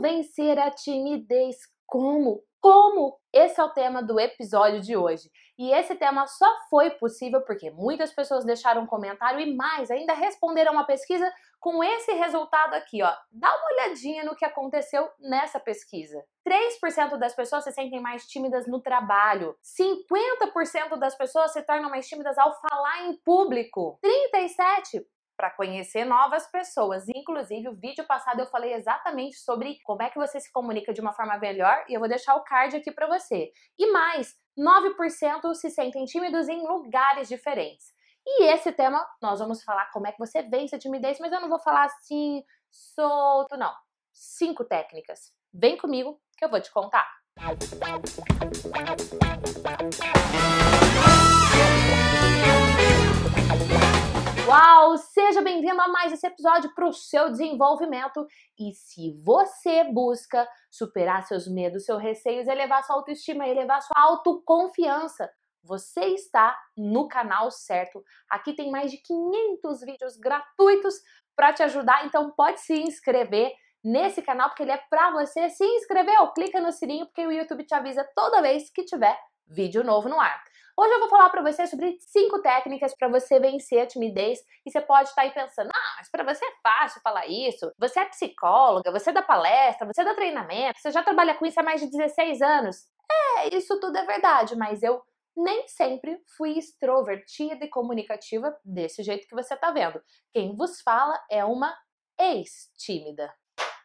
vencer a timidez? Como? Como? Esse é o tema do episódio de hoje. E esse tema só foi possível porque muitas pessoas deixaram um comentário e mais, ainda responderam uma pesquisa com esse resultado aqui, ó. Dá uma olhadinha no que aconteceu nessa pesquisa. 3% das pessoas se sentem mais tímidas no trabalho. 50% das pessoas se tornam mais tímidas ao falar em público. 37 para conhecer novas pessoas. Inclusive, o vídeo passado eu falei exatamente sobre como é que você se comunica de uma forma melhor e eu vou deixar o card aqui para você. E mais, 9% se sentem tímidos em lugares diferentes. E esse tema nós vamos falar como é que você vence a timidez, mas eu não vou falar assim solto, não. Cinco técnicas. Vem comigo que eu vou te contar. Música Uau! Seja bem-vindo a mais esse episódio para o seu desenvolvimento. E se você busca superar seus medos, seus receios, elevar sua autoestima, elevar sua autoconfiança, você está no canal certo. Aqui tem mais de 500 vídeos gratuitos para te ajudar, então pode se inscrever nesse canal porque ele é para você. Se inscreveu, clica no sininho porque o YouTube te avisa toda vez que tiver vídeo novo no ar. Hoje eu vou falar para você sobre cinco técnicas para você vencer a timidez e você pode estar tá aí pensando: "Ah, mas para você é fácil falar isso. Você é psicóloga, você dá palestra, você dá treinamento, você já trabalha com isso há mais de 16 anos". É, isso tudo é verdade, mas eu nem sempre fui extrovertida e comunicativa desse jeito que você está vendo. Quem vos fala é uma ex-tímida.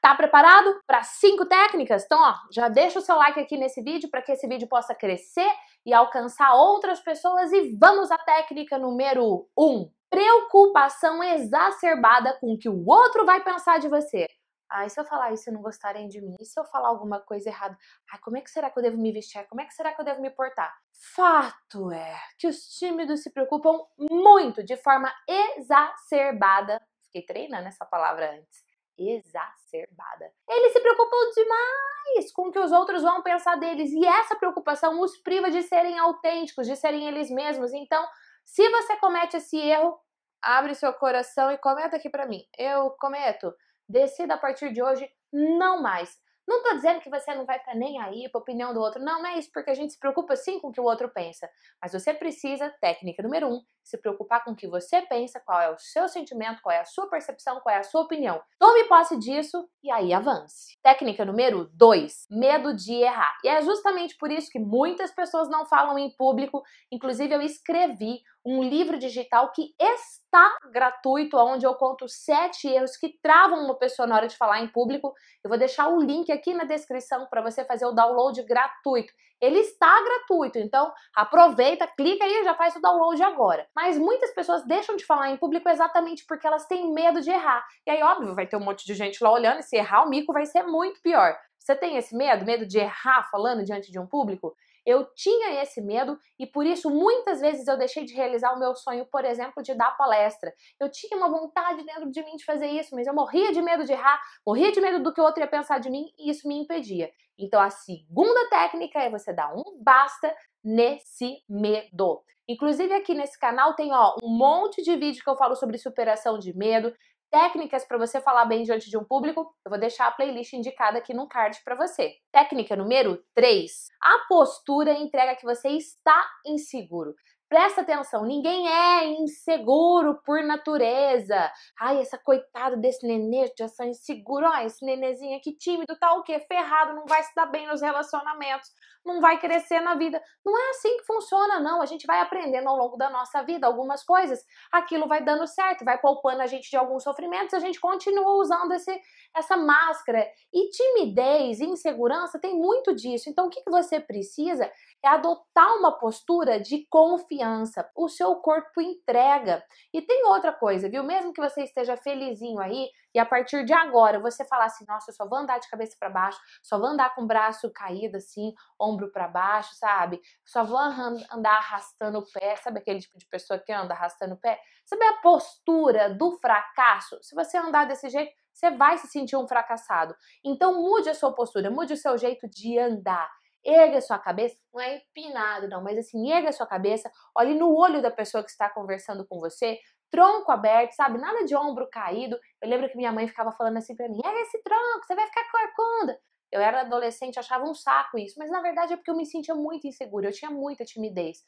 Tá preparado para cinco técnicas? Então, ó, já deixa o seu like aqui nesse vídeo para que esse vídeo possa crescer e alcançar outras pessoas. E vamos à técnica número 1. Um, preocupação exacerbada com o que o outro vai pensar de você. Ai, se eu falar isso e não gostarem de mim, se eu falar alguma coisa errada, ai, como é que será que eu devo me vestir? Como é que será que eu devo me portar? Fato é que os tímidos se preocupam muito, de forma exacerbada, fiquei treinando essa palavra antes, exacerbada. Eles se preocupam demais com o que os outros vão pensar deles e essa preocupação os priva de serem autênticos, de serem eles mesmos. Então, se você comete esse erro, abre seu coração e comenta aqui para mim. Eu cometo. Decida a partir de hoje não mais não tô dizendo que você não vai estar tá nem aí pra opinião do outro, não, não é isso, porque a gente se preocupa sim com o que o outro pensa. Mas você precisa, técnica número um, se preocupar com o que você pensa, qual é o seu sentimento, qual é a sua percepção, qual é a sua opinião. Tome posse disso e aí avance. Técnica número dois: medo de errar. E é justamente por isso que muitas pessoas não falam em público, inclusive eu escrevi um livro digital que está gratuito, onde eu conto sete erros que travam uma pessoa na hora de falar em público. Eu vou deixar o link aqui na descrição para você fazer o download gratuito. Ele está gratuito, então aproveita, clica aí e já faz o download agora. Mas muitas pessoas deixam de falar em público exatamente porque elas têm medo de errar. E aí, óbvio, vai ter um monte de gente lá olhando e se errar o mico vai ser muito pior. Você tem esse medo? Medo de errar falando diante de um público? Eu tinha esse medo e por isso muitas vezes eu deixei de realizar o meu sonho, por exemplo, de dar palestra. Eu tinha uma vontade dentro de mim de fazer isso, mas eu morria de medo de errar, morria de medo do que o outro ia pensar de mim e isso me impedia. Então a segunda técnica é você dar um basta nesse medo. Inclusive aqui nesse canal tem ó, um monte de vídeo que eu falo sobre superação de medo, Técnicas para você falar bem diante de um público, eu vou deixar a playlist indicada aqui no card para você. Técnica número 3. A postura entrega que você está inseguro. Presta atenção, ninguém é inseguro por natureza. Ai, essa coitada desse nenê já está inseguro. Ai, esse nenezinho aqui tímido, tá o quê? Ferrado, não vai se dar bem nos relacionamentos, não vai crescer na vida. Não é assim que funciona, não. A gente vai aprendendo ao longo da nossa vida algumas coisas. Aquilo vai dando certo, vai poupando a gente de alguns sofrimentos, a gente continua usando esse, essa máscara. E timidez, insegurança tem muito disso. Então, o que, que você precisa é adotar uma postura de confiança confiança, o seu corpo entrega. E tem outra coisa, viu? Mesmo que você esteja felizinho aí e a partir de agora você falar assim: nossa, eu só vou andar de cabeça para baixo, só vou andar com o braço caído assim, ombro para baixo, sabe? Só vou andar arrastando o pé, sabe aquele tipo de pessoa que anda arrastando o pé? Sabe a postura do fracasso? Se você andar desse jeito, você vai se sentir um fracassado. Então mude a sua postura, mude o seu jeito de andar erga sua cabeça, não é empinado não, mas assim, erga sua cabeça, olhe no olho da pessoa que está conversando com você, tronco aberto, sabe? Nada de ombro caído. Eu lembro que minha mãe ficava falando assim para mim: "Erga esse tronco, você vai ficar corcunda". Eu era adolescente, achava um saco isso, mas na verdade é porque eu me sentia muito insegura, eu tinha muita timidez.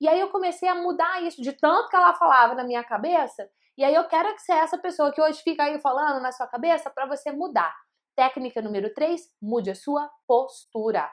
E aí eu comecei a mudar isso de tanto que ela falava na minha cabeça, e aí eu quero que você é essa pessoa que hoje fica aí falando na sua cabeça para você mudar. Técnica número 3, mude a sua postura.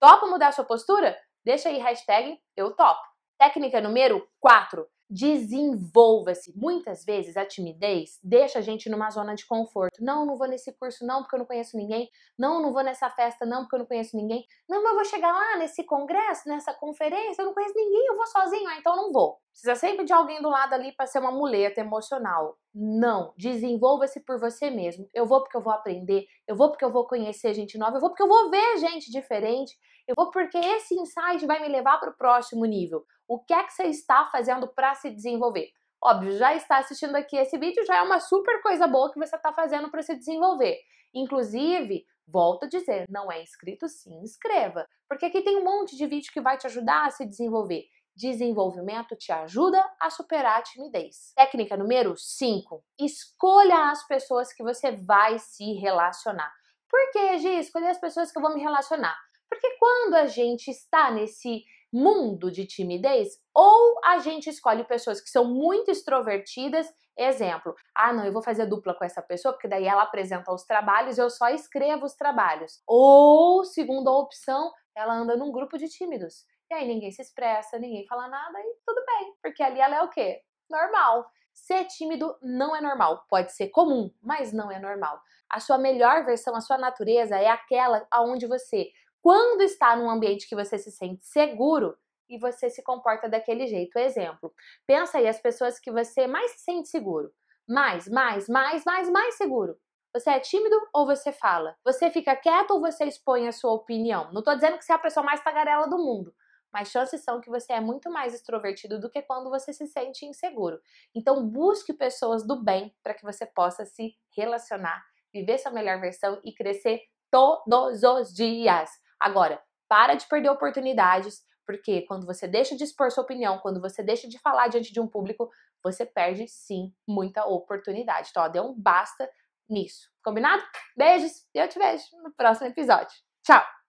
Topa mudar sua postura? Deixa aí hashtag eu topo. Técnica número 4. Desenvolva-se. Muitas vezes a timidez deixa a gente numa zona de conforto. Não, não vou nesse curso, não, porque eu não conheço ninguém. Não, não vou nessa festa, não, porque eu não conheço ninguém. Não, mas eu vou chegar lá nesse congresso, nessa conferência, eu não conheço ninguém, eu vou sozinho, ah, então eu não vou. Precisa sempre de alguém do lado ali para ser uma muleta emocional. Não, desenvolva-se por você mesmo. Eu vou porque eu vou aprender, eu vou porque eu vou conhecer gente nova, eu vou porque eu vou ver gente diferente, eu vou porque esse insight vai me levar para o próximo nível. O que é que você está fazendo para se desenvolver? Óbvio, já está assistindo aqui esse vídeo, já é uma super coisa boa que você está fazendo para se desenvolver. Inclusive, volto a dizer, não é inscrito, se inscreva, porque aqui tem um monte de vídeo que vai te ajudar a se desenvolver. Desenvolvimento te ajuda a superar a timidez. Técnica número 5: escolha as pessoas que você vai se relacionar. Por que, Gi? Escolher as pessoas que eu vou me relacionar. Porque quando a gente está nesse mundo de timidez, ou a gente escolhe pessoas que são muito extrovertidas, exemplo, ah, não, eu vou fazer dupla com essa pessoa, porque daí ela apresenta os trabalhos, eu só escrevo os trabalhos. Ou, segunda opção, ela anda num grupo de tímidos. E aí ninguém se expressa, ninguém fala nada e tudo bem, porque ali ela é o quê? Normal. Ser tímido não é normal, pode ser comum, mas não é normal. A sua melhor versão, a sua natureza é aquela aonde você, quando está num ambiente que você se sente seguro, e você se comporta daquele jeito. Exemplo, pensa aí as pessoas que você mais se sente seguro. Mais, mais, mais, mais, mais seguro. Você é tímido ou você fala? Você fica quieto ou você expõe a sua opinião? Não tô dizendo que você é a pessoa mais tagarela do mundo, mas chances são que você é muito mais extrovertido do que quando você se sente inseguro. Então, busque pessoas do bem para que você possa se relacionar, viver sua melhor versão e crescer todos os dias. Agora, para de perder oportunidades, porque quando você deixa de expor sua opinião, quando você deixa de falar diante de um público, você perde sim muita oportunidade. Então, ó, dê um basta nisso. Combinado? Beijos e eu te vejo no próximo episódio. Tchau!